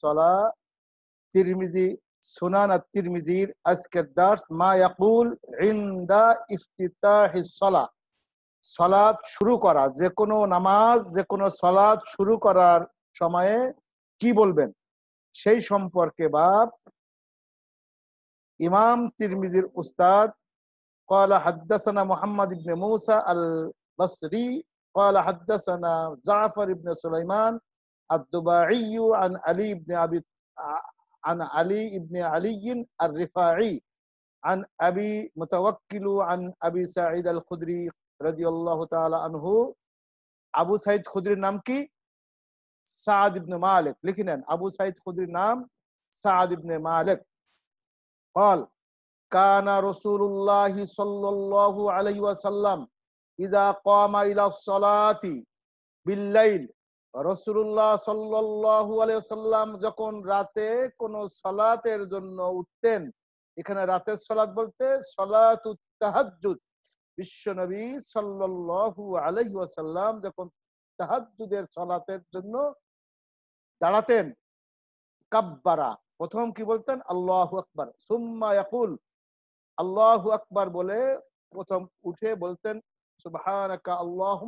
সলাদ শুরু করা যে কোনো নামাজ যে কোনো সলাদ শুরু করার সময়ে কি বলবেন সেই সম্পর্কে বাপ ইমাম তিরমিজির উস্তাদ قال حدثنا محمد بن موسى البصري قال حدثنا جعفر بن سليمان الدباعي عن علي بن أبي عن علي بن علي الرفاعي عن أبي متوكل عن أبي سعيد الخدري رضي الله تعالى عنه أبو سعيد خدري نام كي সাদ ইবনে মালিক লিখে নেন আবু সাইদ খুদরির নাম সাদ ইবনে মালিক قال كان رسول الله صلى الله عليه وسلم إذا قام إلى الصلاة بالليل রসুল্লাহ সাল্লাম যখন রাতে কোন সলাতের জন্য উঠতেন এখানে রাতের সলাত বলতে সলাত তাহাজুদ বিশ্ব নবী সাল্লু আলহ্লাম যখন তাহাজুদের সলাতের জন্য দাঁড়াতেন কাব্বারা প্রথম কি বলতেন আল্লাহ আকবর সুম্মা ইয়াকুল আল্লাহ আকবর বলে প্রথম উঠে বলতেন সুবহানাকা আল্লাহ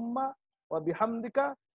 বিহামদিকা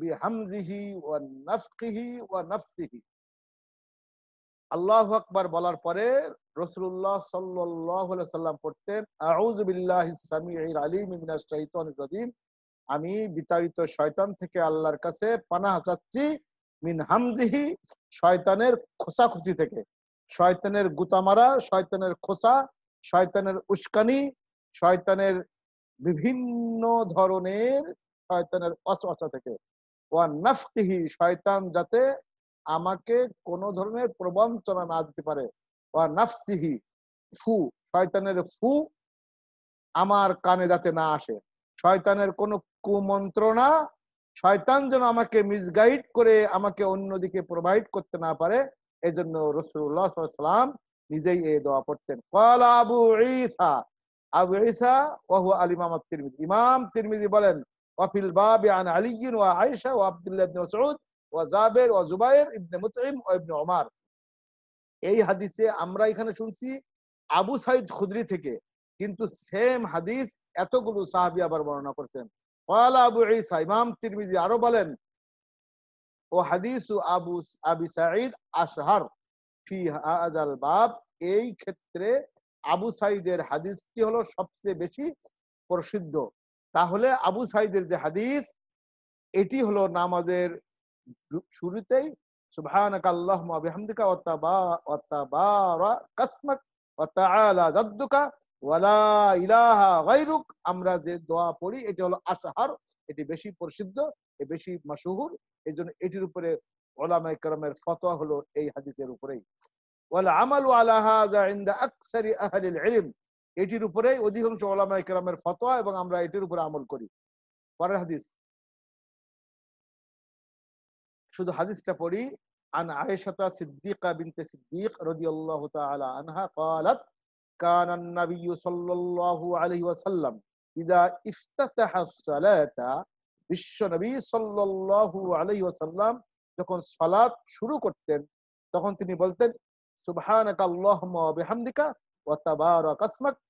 বিহামজিহি আল্লাহ আকবার বলার পরে রসুল্লাহ সাল্লাহ সাল্লাম পড়তেন আউজ বিল্লাহ আলিম ইমিনা আমি বিতাড়িত শয়তান থেকে আল্লাহর কাছে পানা চাচ্ছি মিন হামজিহি শয়তানের খোসাখুচি থেকে শয়তানের গুতামারা শয়তানের খোসা শয়তানের উস্কানি শয়তানের বিভিন্ন ধরনের শয়তানের অস্ত্রচা থেকে ওয়া নাফকিহি শয়তান যাতে আমাকে কোন ধরনের প্রবঞ্চনা না দিতে পারে ওয়া নাফসিহি ফু শয়তানের ফু আমার কানে যাতে না আসে শয়তানের কোন কুমন্ত্রণা শয়তান যেন আমাকে মিসগাইড করে আমাকে অন্যদিকে প্রোভাইড করতে না পারে এজন্য রসুল্লাহ সাল্লাম নিজেই এ দোয়া পড়তেন কলা আবু ঈসা আবু ঈসা ওহু আলিমাম ইমাম ইমাম তিরমিজি বলেন ও এই হাদিসে আমরা এখানে শুনছি আবু সাইদ খুদরি থেকে কিন্তু সেম হাদিস এতগুলো আবার বর্ণনা ওয়ালা আবু ঈসা ইমাম তিরমিজি আরো বলেন ও হাদিস আবু আবি সাইদ আশহার ফি বাব এই ক্ষেত্রে আবু সাইদের হাদিসটি হলো সবচেয়ে বেশি প্রসিদ্ধ তাহলে আবু সাইদের যে হাদিস এটি হলো নামাজের শুরুতেই আমরা যে দোয়া পড়ি এটি হলো আশাহার এটি বেশি প্রসিদ্ধ বেশি মাসুহুর এই জন্য এটির উপরে ওলামাই ফতোয়া হলো এই হাদিসের উপরেই আকসারি আহলিল এটির উপরে অধিকাংশ ওলামা ইকরামের ফতোয়া এবং আমরা এটির উপরে আমল করি পরের হাদিস শুধু হাদিসটা পড়ি عن عائشة صديقة بنت صديق رضي الله تعالى عنها قالت كان النبي صلى الله عليه وسلم إذا افتتح الصلاة বিশ্বনবী সাল্লাল্লাহু আলাইহি ওয়াসাল্লাম যখন সালাত শুরু করতেন তখন তিনি বলতেন সুবহানাকা আল্লাহুম্মা ওয়া বিহামদিকা ওয়া তাবারাকাসমক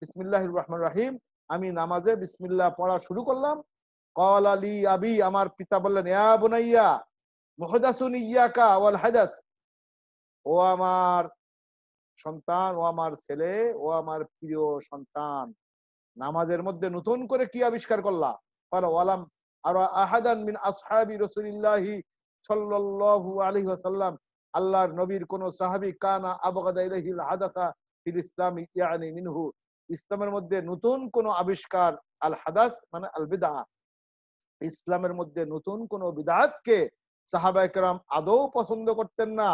বিসমিল্লাহ রহমান রাহিম আমি নামাজে বিসমিল্লা পড়া শুরু করলাম কল আলী আবি আমার পিতা বললেন ইয়া বোনাইয়া মহদাসুন ইয়াকা ওয়াল হাজাস ও আমার সন্তান ও আমার ছেলে ও আমার প্রিয় সন্তান নামাজের মধ্যে নতুন করে কি আবিষ্কার করলা ওয়ালাম আর আহাদান মিন আসহাবি রসুলিল্লাহি সাল্লাল্লাহু আলাইহি ওয়াসাল্লাম আল্লাহর নবীর কোন সাহাবী কানা আবগাদা ইলাইহিল হাদাসা ফিল ইসলামি ইয়ানি মিনহু ইসলামের মধ্যে নতুন কোন আবিষ্কার আল হাদাস মানে আল বিদা ইসলামের মধ্যে নতুন কোন বিদাতকে সাহাবা একরাম আদৌ পছন্দ করতেন না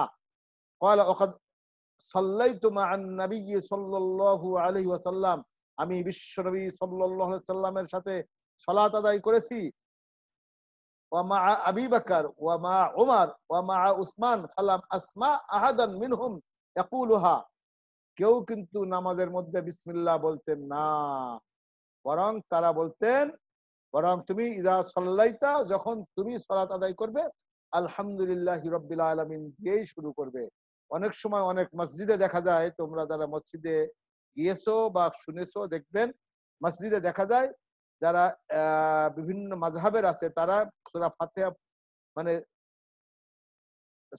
আমি বিশ্ব নবী সাল্লামের সাথে সলাত আদায় করেছি ওয়ামা ওমার উসমান আসমা আহাদান মিনহুম কেউ কিন্তু নামাজের মধ্যে বিসমিল্লা বলতেন না বরং তারা বলতেন বরং তুমি ইদা সল্লাইতা যখন তুমি সলাত আদায় করবে আলহামদুলিল্লাহ হিরব্বিল আলমিন দিয়েই শুরু করবে অনেক সময় অনেক মসজিদে দেখা যায় তোমরা যারা মসজিদে গিয়েছো বা শুনেছো দেখবেন মসজিদে দেখা যায় যারা বিভিন্ন মাঝহের আছে তারা সুরা ফাতে মানে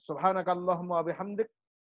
সোহানাক আল্লাহ আবি হামদিক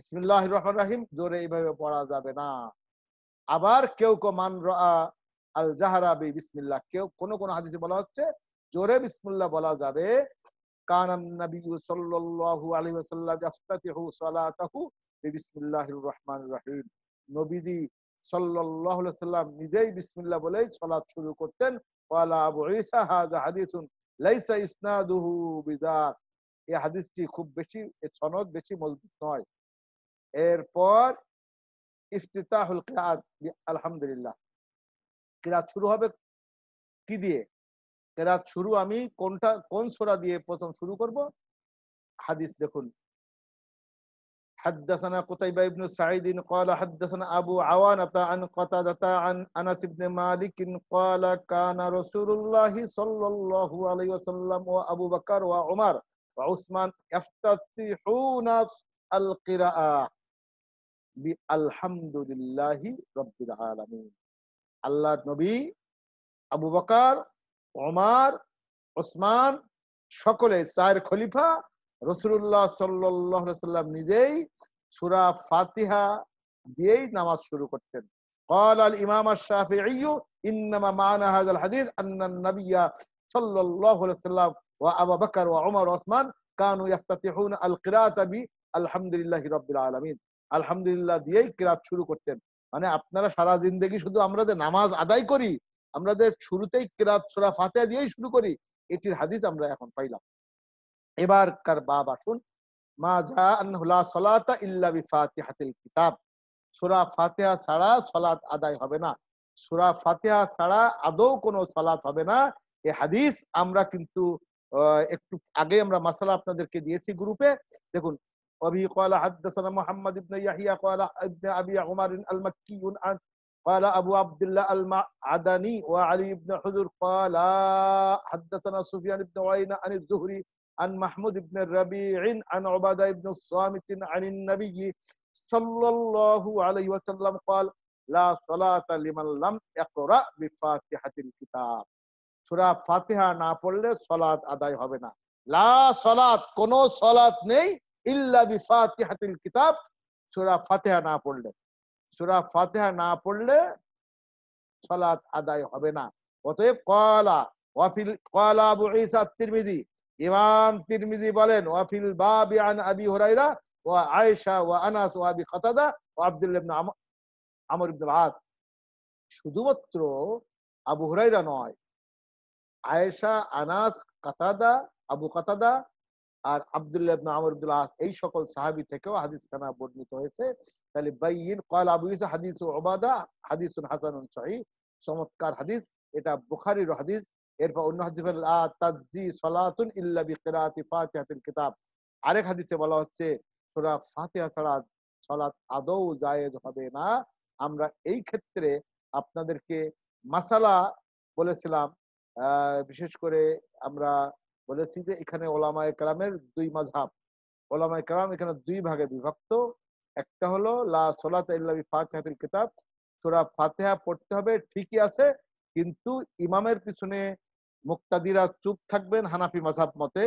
ইসমিল্লাহ রহমান রাহিম জোরে এইভাবে পড়া যাবে না আবার কেউ কো মান আল বিসমিল্লাহ কেউ কোন কোন হাদিসে বলা হচ্ছে জোরে বিসমিল্লাহ বলা যাবে কানান নবী সাল্লাল্লাহু আলাইহি ওয়াসাল্লাম ইফতাতিহু সালাতাহু বিসমিল্লাহির রহমানির রহিম নবীজি সাল্লাল্লাহু আলাইহি সাল্লাম নিজেই বিসমিল্লাহ বলেই সালাত শুরু করতেন ওয়ালা আবু ঈসা হাযা হাদিসুন লাইসা ইসনাদুহু এই হাদিসটি খুব বেশি সনদ বেশি মজবুত নয় এরপর ইফতিতাহুল কিরাত আলহামদুলিল্লাহ কিরাত শুরু হবে কি দিয়ে কেরাত শুরু আমি কোনটা কোন সোরা দিয়ে প্রথম শুরু করব হাদিস দেখুন حدثنا قتيبة بن سعيد قال حدثنا أبو عوانة عن قتادة عن أنس بن مالك قال كان رسول الله صلى الله عليه وسلم وأبو بكر وعمر وعثمان يفتتحون القراءة বি আলহামদুলিল্লাহি রব্বুল আলমিন আল্লাহর নবী আবু বকার ওমার ওসমান সকলে চায়ের খলিফা রসুল্লাহ সাল্লাম নিজেই সুরা ফাতিহা দিয়েই নামাজ শুরু করতেন قال الإمام الشافعي إنما معنى هذا الحديث أن النبي صلى الله عليه وسلم وأبا بكر وعمر وعثمان كانوا يفتتحون القراءة بالحمد لله رب العالمين আলহামদুলিল্লাহ দিয়েই কেরাত শুরু করতেন মানে আপনারা সারা জিন্দগি শুধু আমরা যে নামাজ আদায় করি আমরা যে শুরুতেই কেরাত সোরা ফাতে দিয়েই শুরু করি এটির হাদিস আমরা এখন পাইলাম এবার কার বাব আসুন মা যা আনহুলা সলাতা কিতাব ছাড়া আদায় হবে না ছাড়া আদৌ কোনো সলাত হবে না এ হাদিস আমরা কিন্তু একটু আগে আমরা মাসালা আপনাদেরকে দিয়েছি গ্রুপে দেখুন وبه قال حدثنا محمد بن يحيى قال ابن ابي عمر المكي عن قال ابو عبد الله المعدني وعلي بن حذر قال حدثنا سفيان بن عين عن الزهري عن محمود بن الربيع عن عبادة بن الصامت عن النبي صلى الله عليه وسلم قال لا صلاة لمن لم يقرأ بفاتحة الكتاب سورة فاتحة نا পড়লে সলাৎ আদায় হবে না লা সলাৎ কোন সলাৎ ইল্লা বিফাতিহাতুল কিতাব সুরা ফাতেহা না পড়লে সুরা ফাতেহা না পড়লে সলাৎ আদায় হবে না অতএব কলা ওয়াফিল কলা আবু ঈসা তিরমিজি ইমাম তিরমিজি বলেন ওয়াফিল বাবি আন আবি হুরাইরা ওয়া আয়েশা ওয়া আনাস ওয়া আবি খাতাদা ওয়া আব্দুল ইবনে আমর ইবনে আস শুধুমাত্র আবু হুরাইরা নয় আয়েশা আনাস কাতাদা আবু কাতাদা আর আবদুল্লাহ ইবনে আমর ইবনে আস এই সকল সাহাবি থেকেও হাদিস খানা বর্ণিত হয়েছে তাহলে বাইয়িন ক্বাল আবু ইসা হাদিস উবাদা হাদিসুন হাসানুন সহিহ চমৎকার হাদিস এটা বুখারির হাদিস এরপর অন্য হাদিস লা তাজি সালাতুন ইল্লা বিকিরাতি ফাতিহাতিল কিতাব আরেক হাদিসে বলা হচ্ছে সূরা ফাতিহা ছাড়া সালাত আদৌ জায়েজ হবে না আমরা এই ক্ষেত্রে আপনাদেরকে মাসালা বলেছিলাম বিশেষ করে আমরা বলেছি যে এখানে ওলামা একরামের দুই মাঝাব ওলামা একরাম এখানে দুই ভাগে বিভক্ত একটা হলো লা সোলাত ফাতেহা পড়তে হবে ঠিকই আছে কিন্তু ইমামের পিছনে মুক্তাদিরা চুপ থাকবেন হানাফি মাঝাব মতে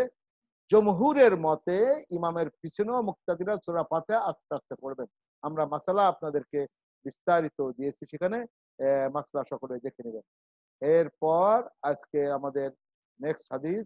জমহুরের মতে ইমামের পিছনেও মুক্তাদিরা সোরা ফাতেহা আস্তে আস্তে পড়বেন আমরা মাসালা আপনাদেরকে বিস্তারিত দিয়েছি সেখানে মাসলা সকলে দেখে নেবেন এরপর আজকে আমাদের নেক্সট হাদিস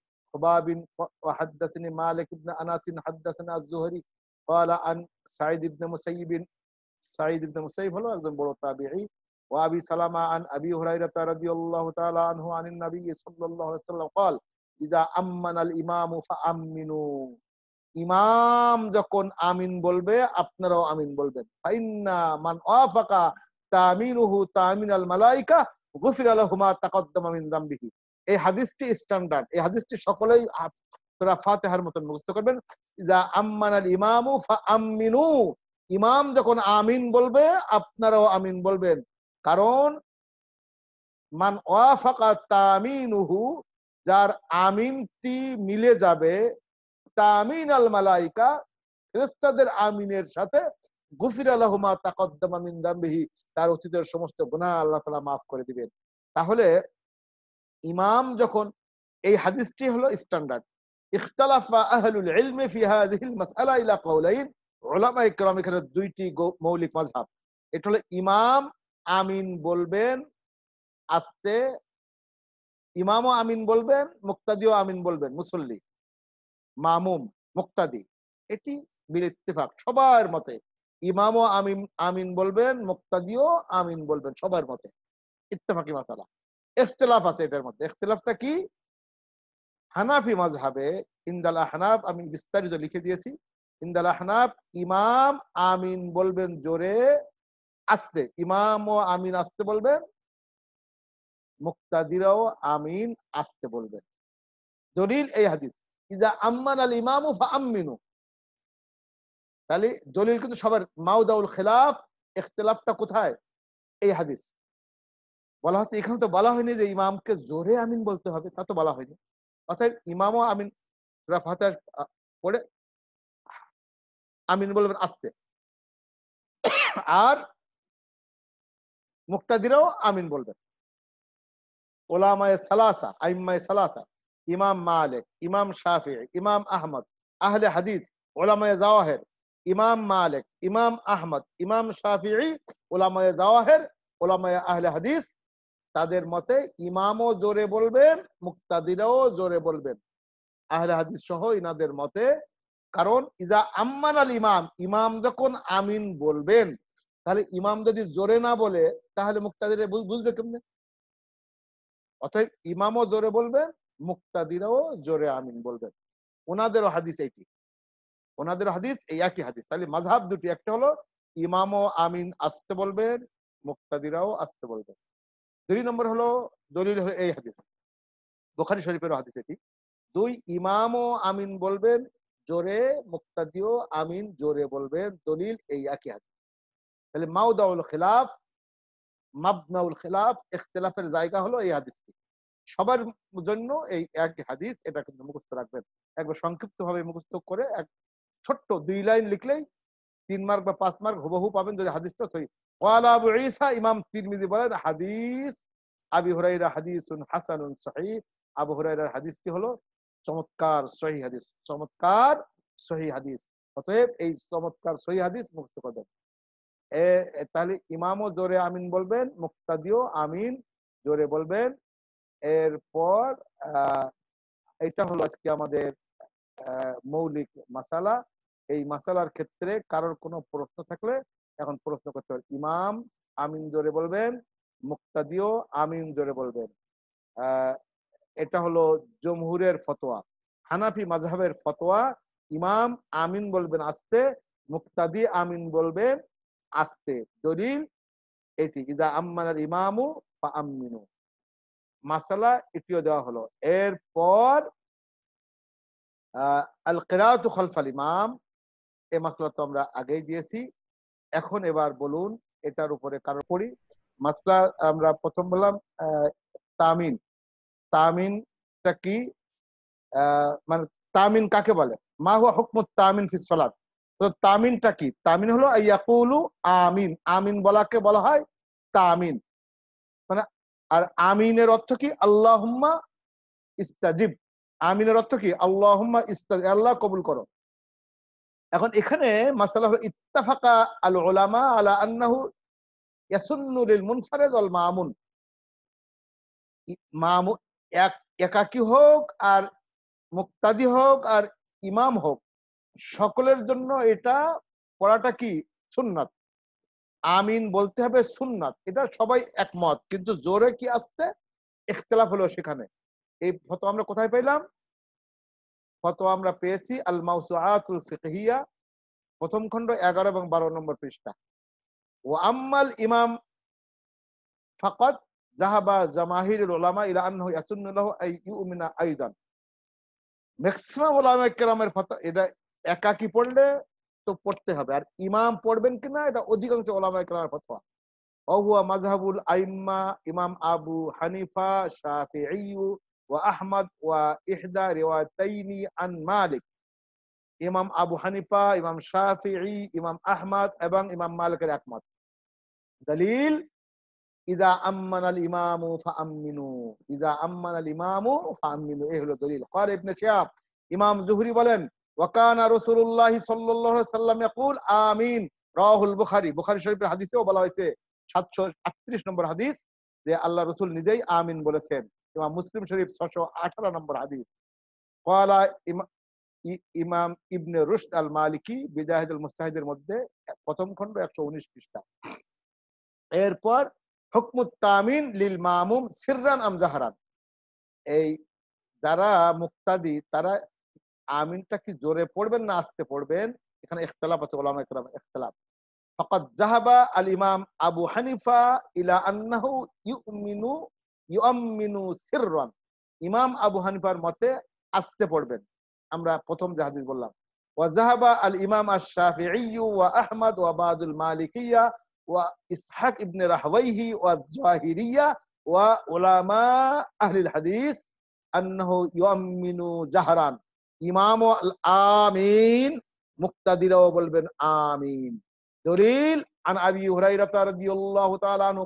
خباب وحدثني مالك بن أنس حدثنا الزهري قال عن سعيد بن مسيب سعيد بن مسيب هو একজন বড় তাবিঈ وابي سلمة عن ابي هريرة رضي الله تعالى عنه عن النبي صلى الله عليه وسلم قال اذا امن الامام فامنوا ইমাম যখন আমিন বলবে আপনারাও আমিন বলবেন ফাইন্না মান আফাকা তামিনুহু তামিন আল মালাইকা গুফির আলহুমা তাকদ্দমা মিন দাম্বিহি এই হাদিসটি স্ট্যান্ডার্ড এই হাদিসটি সকলেই সুরা ফাতেহার মতন মুখস্থ করবেন যা আম্মান আল ইমামু ফা আমিনু ইমাম যখন আমিন বলবে আপনারাও আমিন বলবেন কারণ মান ওয়াফাকা তামিনুহু যার আমিনটি মিলে যাবে তামিন আল মালাইকা ফেরেশতাদের আমিনের সাথে গুফির আলহমা তাকদ্দামা মিন দাম্বিহি তার অতীতের সমস্ত গুনাহ আল্লাহ তাআলা maaf করে দিবেন তাহলে ইমাম যখন এই হাদিসটি হলো স্ট্যান্ডার্ড ইখতালাফা দুইটি মৌলিক মাযহাব এটা হলো ইমাম আমিন বলবেন আস্তে ইমামও আমিন বলবেন মুক্তাদিও আমিন বলবেন মুসল্লি মামুম মুক্তাদি এটি মিল ইত্তেফাক সবার মতে ইমামও আমিন আমিন বলবেন মুক্তাদিও আমিন বলবেন সবার মতে ইত্তেফাকি মাসালা এখতলাফ আছে এটার মধ্যে এখতলাফটা কি হানাফি মাজহাবে ইন্দাল আহনাফ আমি বিস্তারিত লিখে দিয়েছি ইন্দাল আহনাফ ইমাম আমিন বলবেন জোরে আসতে ইমাম ও আমিন আসতে বলবেন মুক্তাদিরাও আমিন আসতে বলবেন দলিল এই হাদিস ইজা আম্মান আল ইমাম আমিনু তাহলে দলিল কিন্তু সবার মাউদাউল খেলাফ এখতলাফটা কোথায় এই হাদিস বলা হচ্ছে এখানে তো বলা হয়নি যে ইমামকে জোরে আমিন বলতে হবে তা তো বলা হয়নি অর্থাৎ ইমামও আমিন পড়ে আমিন বলবেন আসতে আর মুক্তাদিরাও আমিন বলবেন ওলামায় সালাসা আইম্মায় সালাসা ইমাম মালিক ইমাম শাফি ইমাম আহমদ আহলে হাদিস ওলামায় জাওয়াহের ইমাম মালিক ইমাম আহমদ ইমাম শাফি ওলামায় জাওয়াহের ওলামায় আহলে হাদিস তাদের মতে ইমামও জোরে বলবেন মুক্তাদিরাও জোরে বলবেন আহলে হাদিস সহ ইনাদের মতে কারণ ইজা আম্মান আল ইমাম ইমাম যখন আমিন বলবেন তাহলে ইমাম যদি জোরে না বলে তাহলে মুক্তাদিরে বুঝবে কেমনে অতএব ইমামও জোরে বলবেন মুক্তাদিরাও জোরে আমিন বলবেন ওনাদেরও হাদিস এইটি ওনাদের হাদিস এই একই হাদিস তাহলে মাঝহাব দুটি একটা হলো ইমামও আমিন আসতে বলবেন মুক্তাদিরাও আসতে বলবেন দুই নম্বর হলো দলিল হলো এই হাদিস বোখারি শরীফের হাদিস এটি দুই ইমামও আমিন বলবেন জোরে মুক্তাদিও আমিন জোরে বলবেন দলিল এই একই হাদিস তাহলে মাউদাউল খিলাফ মাবনাউল খিলাফ ইখতলাফের জায়গা হলো এই হাদিসটি সবার জন্য এই এক হাদিস এটা কিন্তু মুখস্থ রাখবেন একবার সংক্ষিপ্তভাবে মুখস্থ করে এক ছোট্ট দুই লাইন লিখলেই তিন মার্ক বা পাঁচ মার্ক হুবহু পাবেন যদি হাদিসটা সই ওয়ালা আবু ঈসা ইমাম তিরমিজি বলেন হাদিস আবি হুরাইরা হাদিসুন হাসানুন সহি আবু হুরাইরার হাদিসটি হলো চমৎকার সহি হাদিস চমৎকার সহি হাদিস অতএব এই চমৎকার সহি হাদিস মুক্ত করবেন তাহলে ইমামও জোরে আমিন বলবেন মুক্তাদিও আমিন জোরে বলবেন এরপর এটা হলো আজকে আমাদের মৌলিক মাসালা এই মাসালার ক্ষেত্রে কারোর কোনো প্রশ্ন থাকলে এখন প্রশ্ন করতে হবে ইমাম আমিন জোরে বলবেন মুক্তাদিও আমিন জোরে বলবেন এটা হলো জমহুরের ফতোয়া হানাফি মাঝহের ফতোয়া ইমাম আমিন বলবেন আসতে মুক্তাদি আমিন বলবেন আসতে দলিল এটি ইদা আমার ইমামু বা আমিনু মাসালা এটিও দেওয়া হলো এরপর আল কেরাত খলফাল ইমাম এ মাসালা তো আমরা আগেই দিয়েছি এখন এবার বলুন এটার উপরে কারণ পড়ি মাসলা আমরা প্রথম বললাম তামিন তামিনটা কি মানে তামিন কাকে বলে মা হুয়া হুকমুত তামিন ফিসলাত তো তামিনটা কি তামিন হলো ইয়াকুলু আমিন আমিন বলাকে বলা হয় তামিন মানে আর আমিনের অর্থ কি আল্লাহুম্মা ইস্তাজিব আমিনের অর্থ কি আল্লাহুম্মা ইস্তাজিব আল্লাহ কবুল করো এখন এখানে মাসালা হলো ইত্তাফাকা আল ওলামা আলা আন্নাহু ইয়াসুন্নুল মুনফারেদ অল মামুন মামু এক একাকি হোক আর মুক্তাদি হোক আর ইমাম হোক সকলের জন্য এটা পড়াটা কি সুননাথ আমিন বলতে হবে সুননাথ এটা সবাই একমত কিন্তু জোরে কি আসতে ইখতলাফ হলো সেখানে এই ফটো আমরা কোথায় পাইলাম কত আমরা পেয়েছি আল মাউসুআতুল ফিকহিয়া প্রথম খণ্ড এগারো এবং বারো নম্বর পৃষ্ঠা ও আম্মাল ইমাম ফাকত জাহাবা জামাহির ওলামা ইলা ইয়াসুন্নুল্লাহ আই ইউমিনা আইদান ম্যাক্সিমাম ওলামা কেরামের এটা একাকি পড়লে তো পড়তে হবে আর ইমাম পড়বেন কিনা এটা অধিকাংশ ওলামা কেরামের ফতোয়া অহুয়া মাজহাবুল আইম্মা ইমাম আবু হানিফা শাফিউ ওয়া ওয়া ইহদা রেওয়াতাইনি আন মালিক ইমাম আবু হানিফা ইমাম শাহি ইমাম আহমদ এবং ইমাম মালিকের একমত দলিল ইজা আম্মান আল ইমামু ফাআমিনু ইজা আম্মান আল ইমামু ফাআমিনু এই হলো দলিল কর ইবনে শিয়াব ইমাম জুহরি বলেন ওয়াকান রাসূলুল্লাহ সাল্লাল্লাহু সাল্লাম ইয়াকুল আমিন রাহুল বুখারী বুখারী শরীফের হাদিসেও বলা হয়েছে সাতশো 738 নম্বর হাদিস যে আল্লাহ রসুল নিজেই আমিন বলেছেন ইমাম মুসলিম শরীফ ছশো আঠারো নম্বর হাদিস কলা ইমাম ইবনে রুশদ আল মালিকি বিদাহিদুল মুস্তাহিদের মধ্যে প্রথম খণ্ড একশো উনিশ খ্রিস্টা এরপর হকমুত তামিন লিল মামুম সিররান আমজাহারান এই যারা মুক্তাদি তারা আমিনটা কি জোরে পড়বেন না আসতে পড়বেন এখানে ইখতলাফ আছে ওলাম একরাম ইখতলাফ ফকত জাহাবা আল ইমাম আবু হানিফা ইলা আন্নাহু ইউমিনু ইয়ামিনু সিররন ইমাম আবু হানিফার মতে আসতে পড়বেন আমরা প্রথম যে হাদিস বললাম ওয়াজাহাবা আল ইমাম আশ-শাফিঈ ওয়া আহমদ ওয়া বাদুল মালিকিয়া ওয়া ইসহাক ইবনে রাহওয়াইহি ওয়া জাহিরিয়া ওয়া উলামা আহলিল হাদিস আন্নাহু ইয়মিনু জাহরান ইমাম আমিন মুক্তাদিরাও বলবেন আমিন দলিল আন আবি হুরাইরা রাদিয়াল্লাহু তাআলা আনহু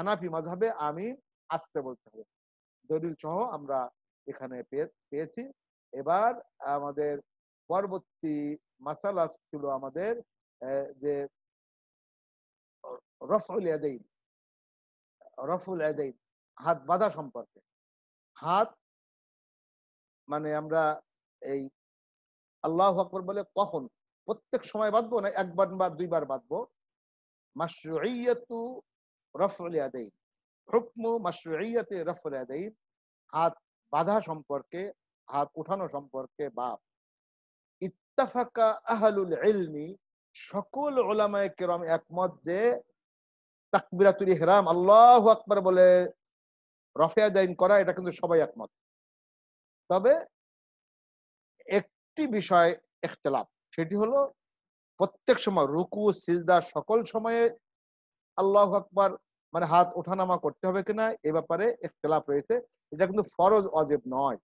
হানাফি মাঝাবে আমি আসতে বলতে হবে দলিল সহ আমরা এখানে পেয়েছি এবার আমাদের পরবর্তী মাসালা ছিল আমাদের যে রফুল এদিন রফুল এদিন হাত বাধা সম্পর্কে হাত মানে আমরা এই আল্লাহ আকবর বলে কখন প্রত্যেক সময় বাঁধবো না একবার বা দুইবার বাঁধবো মাসু রফল আদাইন হুকম মাসরুইয়াতে রফল হাত বাধা সম্পর্কে হাত উঠানো সম্পর্কে বাপ ইত্তাফাকা আহলুল ইলমি সকল ওলামায় কেরম একমত যে তাকবিরাতুল ইহরাম আল্লাহ আকবর বলে রফে আদাইন করা এটা কিন্তু সবাই একমত তবে একটি বিষয় এখতলাফ সেটি হলো প্রত্যেক সময় রুকু সিজদা সকল সময়ে আল্লাহ আকবর মানে হাত ওঠানামা করতে হবে কিনা এ ব্যাপারে ইখতলাফ রয়েছে এটা কিন্তু ফরজ অজেব নয়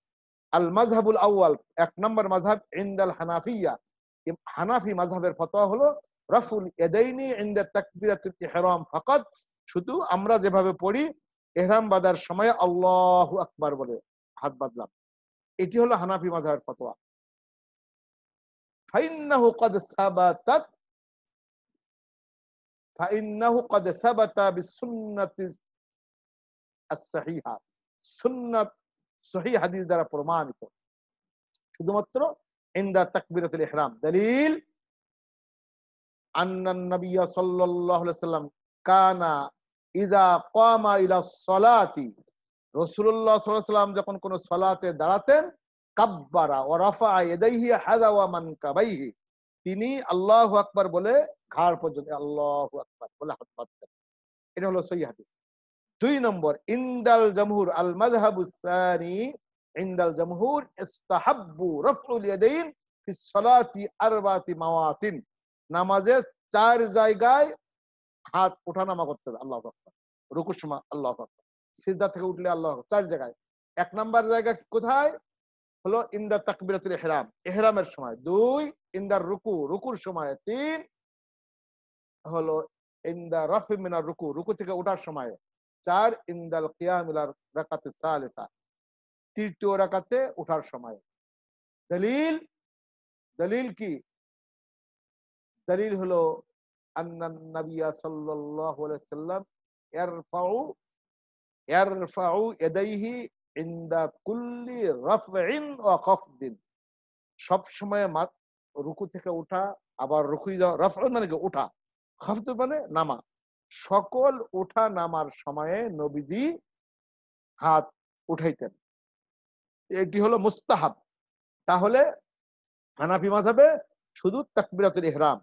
আল মাজহাবুল আউয়াল এক নম্বর মাজহাব ইন্দাল হানাফিয়া হানাফি মাজহাবের ফতোয়া হলো রাফুল এদাইনি ইন্দা তাকবিরাতুল ইহরাম ফাকাত শুধু আমরা যেভাবে পড়ি এহরাম বাদার সময় আল্লাহ আকবর বলে হাত বাদলাম এটি হলো হানাফি মাজহাবের ফতোয়া ফাইন্নাহু কদ সাবাতাত ফাইন্নাহু কদ সাবাতা বিসুন্নাতি আস-সাহিহা সুন্নাত সহি হাদিস দ্বারা প্রমাণিত শুধুমাত্র ইন্দা তাকবীরাতুল ইহরাম দলিল আন্নান নবিয়্য সাল্লাল্লাহু আলাইহি সাল্লাম কানা ইজা কামা ইলা সলাতি রাসূলুল্লাহ সাল্লাল্লাহু আলাইহি সাল্লাম যখন কোন সালাতে দাঁড়াতেন কাব্বারা ওয়া রাফা ইয়াদাইহি হাদা ওয়া মানকাবাইহি তিনি আল্লাহ আকবর বলে ঘাড় পর্যন্ত আল্লাহ আকবর বলে হাত পাততেন এটা হলো সই হাদিস দুই নম্বর ইন্দাল জমহুর আল মাজহাবুসানি ইন্দাল জমহুর ইস্তাহাব্বু রফউল ইয়াদাইন ফি আরবাতি মাওয়াতিন নামাজে চার জায়গায় হাত নামা করতে হবে আল্লাহ রুকুসমা আল্লাহ আকবার সিজদা থেকে উঠলে আল্লাহ চার জায়গায় এক নাম্বার জায়গা কোথায় হলো ইন্দার তাকবিরাতুল এহরাম এহরামের সময় দুই ইন্দার রুকু রুকুর সময় তিন হলো ইন্দার রফি মিনার রুকু রুকু থেকে ওঠার সময় চার ইন্দাল কিয়ামিলার রাকাতে সালেসা তৃতীয় রাকাতে ওঠার সময় দলিল দলিল কি দলিল হলো আন্নান নবিয়া সাল্লাল্লাহু আলাইহি সাল্লাম ইয়ারফাউ ইয়ারফাউ ইয়াদাইহি ইন্দা কুল্লি রফিন ও কফদিন রুকু থেকে উঠা আবার রফ মানে কি উঠা খফদ মানে নামা সকল উঠা নামার সময়ে নবীজি হাত উঠাইতেন এটি হলো মুস্তাহাব তাহলে হানাফি মাঝাবে শুধু তাকবিরাতুল ইহরাম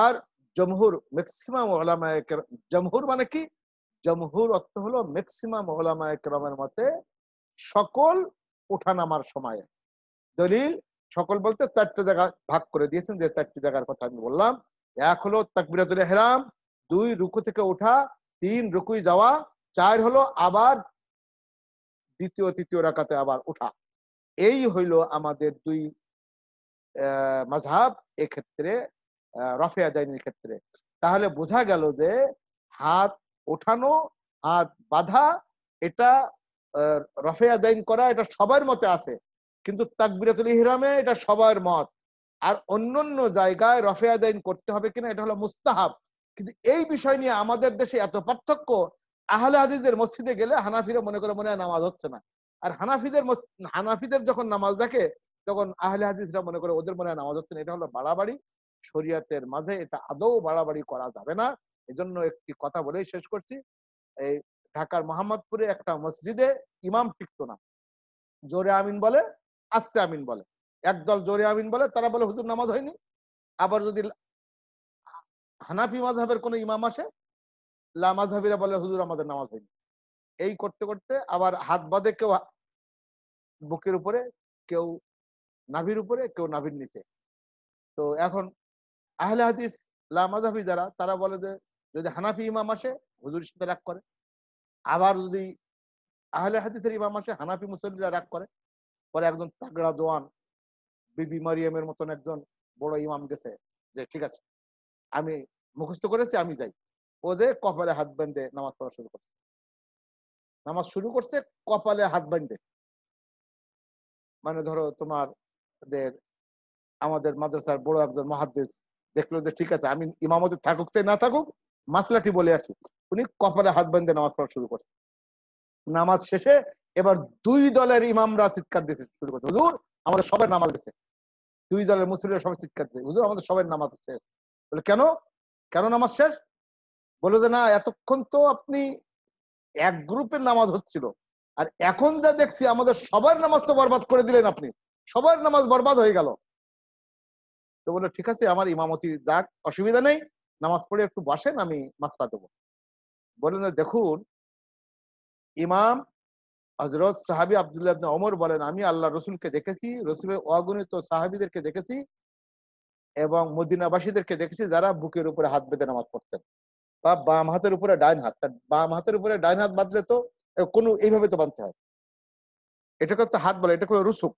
আর জমহুর ম্যাক্সিমাম ওলামায় জমহুর মানে কি জমহুর অর্থ হলো ম্যাক্সিমাম ওলামায় মতে সকল ওঠানামার সময়ে দলিল সকল বলতে চারটে জায়গা ভাগ করে দিয়েছেন যে চারটি জায়গার কথা আমি বললাম এক হলো তাকবিরাতুল হেরাম দুই রুকু থেকে ওঠা তিন রুকুই যাওয়া চার হলো আবার দ্বিতীয় তৃতীয় রাখাতে আবার ওঠা এই হইল আমাদের দুই মাঝহাব এক্ষেত্রে রফে আদায়নের ক্ষেত্রে তাহলে বোঝা গেল যে হাত ওঠানো হাত বাধা এটা রফেয়া দাইন করা এটা সবার মতে আছে কিন্তু তাকবিরাতুল ইহরামে এটা সবার মত আর অন্যান্য জায়গায় রফেয়া আদাইন করতে হবে কিনা এটা হলো মুস্তাহাব কিন্তু এই বিষয় নিয়ে আমাদের দেশে এত পার্থক্য আহলে হাদিজের মসজিদে গেলে হানাফিরা মনে করে মনে হয় নামাজ হচ্ছে না আর হানাফিদের হানাফিদের যখন নামাজ দেখে তখন আহলে হাজিজরা মনে করে ওদের মনে হয় নামাজ হচ্ছে না এটা হলো বাড়াবাড়ি শরিয়াতের মাঝে এটা আদৌ বাড়াবাড়ি করা যাবে না এজন্য একটি কথা বলেই শেষ করছি এই ঢাকার মোহাম্মদপুরে একটা মসজিদে ইমাম টিকতো না জোরে আমিন বলে আস্তে আমিন বলে একদল জোরে আমিন বলে তারা বলে হুজুর নামাজ হয়নি আবার যদি হানাফি মাঝহের কোনো ইমাম আসে লামাজহাবিরা বলে হুজুর আমাদের নামাজ হয়নি এই করতে করতে আবার হাত বাঁধে কেউ বুকের উপরে কেউ নাভির উপরে কেউ নাভির নিচে তো এখন আহলে হাদিস লামাজহাবি যারা তারা বলে যে যদি হানাফি ইমাম আসে হুজুর সাথে রাগ করে আবার যদি আহলে হাদিসের ইমাম আসে হানাফি মুসল্লিরা রাগ করে পরে একজন তাগড়া দোয়ান বিবি মারিয়ামের মতন একজন বড় ইমাম গেছে যে ঠিক আছে আমি মুখস্থ করেছি আমি যাই ও যে কপালে হাত বেঁধে নামাজ পড়া শুরু করছে নামাজ শুরু করছে কপালে হাত বেঁধে মানে ধরো তোমার আমাদের মাদ্রাসার বড় একজন মহাদ্দেশ দেখলো যে ঠিক আছে আমি ইমামতে থাকুক চাই না থাকুক মাসলাটি বলে আসি উনি কপালে হাত বেঁধে নামাজ পড়া শুরু করছে নামাজ শেষে এবার দুই দলের ইমামরা চিৎকার দিতে শুরু করছে হুজুর আমাদের সবাই নামাজ গেছে দুই দলের মুসলিমরা সবাই চিৎকার দিচ্ছে হুজুর আমাদের সবাই নামাজ শেষ বলে কেন কেন নামাজ শেষ বলে যে না এতক্ষণ তো আপনি এক গ্রুপের নামাজ হচ্ছিল আর এখন যা দেখছি আমাদের সবার নামাজ তো বরবাদ করে দিলেন আপনি সবার নামাজ বরবাদ হয়ে গেল তো বলে ঠিক আছে আমার ইমামতি যাক অসুবিধা নেই নামাজ পড়ে একটু বসেন আমি মাছটা দেবো বলেন দেখুন ইমাম হজরত সাহাবি আবদুল্লাহ অমর বলেন আমি আল্লাহ রসুলকে দেখেছি রসুলের অগণিত সাহাবিদেরকে দেখেছি এবং মদিনাবাসীদেরকে দেখেছি যারা বুকের উপরে হাত বেঁধে নামাজ পড়তেন বা বাম হাতের উপরে ডাইন হাত বাম হাতের উপরে ডাইন হাত বাঁধলে তো কোনো এইভাবে তো বাঁধতে হয় এটাকে তো হাত বলে এটাকে রুসুক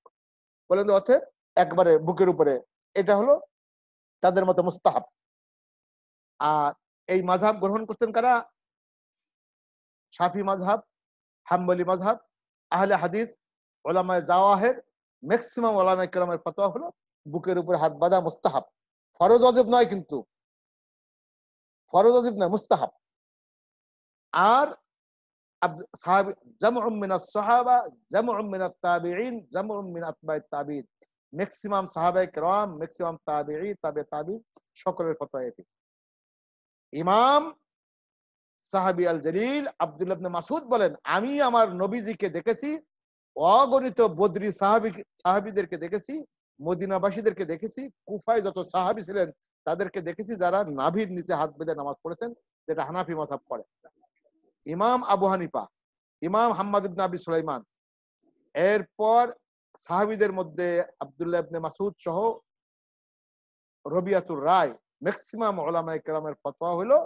বলেন অর্থে একবারে বুকের উপরে এটা হলো তাদের মতো মুস্তাহাব আর এই মাঝাব গ্রহণ করতেন কারা শাফি মাজহাব হাম্বলি মাজহাব আহলে হাদিস ওলামায় জাওয়াহের ম্যাক্সিমাম ওলামায় কেরামের ফতোয়া হলো বুকের উপর হাত বাঁধা মুস্তাহাব ফরজ অজিব নয় কিন্তু ফরজ অজিব নয় মুস্তাহাব আর ম্যাক্সিমাম ইমাম সাহাবি আল জলিল আবদুল্লাবনে মাসুদ বলেন আমি আমার নবীজিকে দেখেছি অগণিত বদ্রি সাহাবি সাহাবিদেরকে দেখেছি মদিনাবাসীদেরকে দেখেছি কুফায় যত সাহাবি ছিলেন তাদেরকে দেখেছি যারা নাভির নিচে হাত বেঁধে নামাজ পড়েছেন যেটা হানাফি মাসাব করে ইমাম আবু হানিপা ইমাম হাম্মাদ ইবনে আবি সুলাইমান এরপর সাহাবিদের মধ্যে আবদুল্লাহ ইবনে মাসুদ সহ রবিয়াতুর রায় ম্যাক্সিমাম ওলামা কেরামের ফতোয়া হলো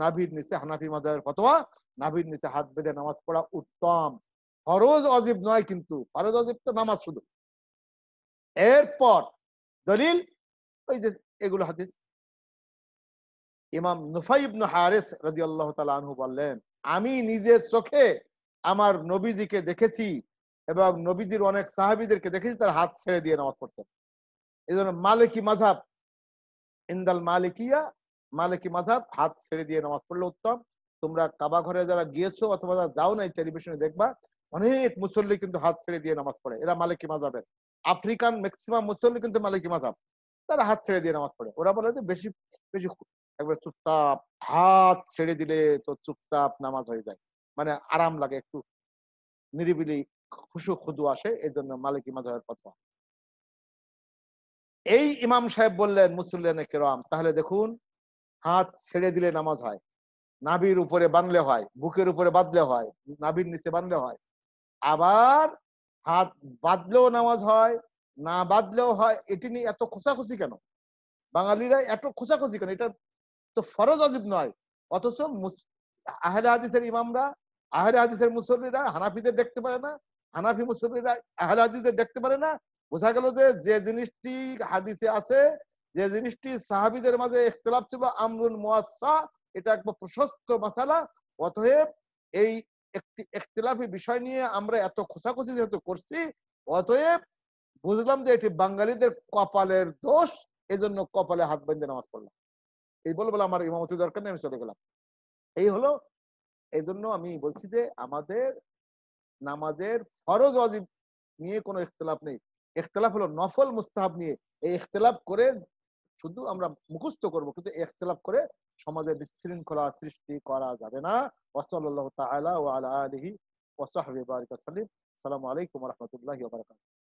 নাভির নিচে হানাফি মাজাবের ফতোয়া নাভির নিচে হাত বেঁধে নামাজ পড়া উত্তম ফরজ অজীব নয় কিন্তু ফরজ অজীব তো নামাজ শুধু এরপর দলিল ওই যে এগুলো হাদিস ইমাম নুফাইব হারেস রাজি আল্লাহ আনহু বললেন আমি নিজে চোখে আমার নবীজিকে দেখেছি এবং নবীজির অনেক সাহাবিদেরকে দেখেছি তার হাত ছেড়ে দিয়ে নামাজ পড়ছেন এই জন্য মালিকী মাঝাব ইন্দাল মালিকিয়া মালিকি মাঝাব হাত ছেড়ে দিয়ে নামাজ পড়লে উত্তম তোমরা কাবা ঘরে যারা গিয়েছো অথবা যারা যাও না টেলিভিশনে দেখবা অনেক মুসল্লি কিন্তু হাত ছেড়ে দিয়ে নামাজ পড়ে এরা মালিকি মাঝাবের আফ্রিকান ম্যাক্সিমাম মুসল্লি কিন্তু মালিকি মাঝাব তারা হাত ছেড়ে দিয়ে নামাজ পড়ে ওরা বলে যে বেশি বেশি একবার চুপচাপ হাত ছেড়ে দিলে তো চুপচাপ নামাজ হয়ে যায় মানে আরাম লাগে একটু নিরিবিলি খুশু খুদু আসে এই জন্য মালিকি মাঝাবের কথা এই ইমাম সাহেব বললেন মুসুল্লান কেরাম তাহলে দেখুন হাত ছেড়ে দিলে নামাজ হয় নাবির উপরে বানলে হয় বুকের উপরে বাঁধলে হয় নাবির নিচে বানলে হয় আবার হাত বাঁধলেও নামাজ হয় না বাঁধলেও হয় এটি নিয়ে এত খোঁচাখুচি কেন বাঙালিরা এত খোঁচাখুচি কেন এটা তো ফরজ অজিব নয় অথচ আহলে হাদিসের ইমামরা আহলে হাদিসের মুসল্লিরা হানাফিদের দেখতে পারে না হানাফি মুসল্লিরা আহলে হাদিসের দেখতে পারে না বোঝা গেল যে যে জিনিসটি হাদিসে আছে যে জিনিসটি সাহাবিদের মাঝে ইখতলাফ ছিল আমরুল মোয়াসা এটা একবার প্রশস্ত মাসালা অতএব এই একটি ইখতলাফি বিষয় নিয়ে আমরা এত খোঁচাখুচি যেহেতু করছি অতএব বুঝলাম যে এটি বাঙালিদের কপালের দোষ এজন্য কপালে হাত বেঁধে নামাজ পড়লাম এই বলে বলে আমার ইমামতি দরকার নেই আমি চলে গেলাম এই হলো এই জন্য আমি বলছি যে আমাদের নামাজের ফরজ অজিব নিয়ে কোনো ইখতলাফ নেই ইখতলাফ হলো নফল মুস্তাহাব নিয়ে এই ইখতলাফ করে শুধু আমরা মুখস্থ করব কিন্তু এখতলাফ করে সমাজে বিশৃঙ্খলা সৃষ্টি করা যাবে না ওসল্লাহ তালা ও আলহি বারিক সালিম সালামু আলাইকুম রহমতুল্লাহ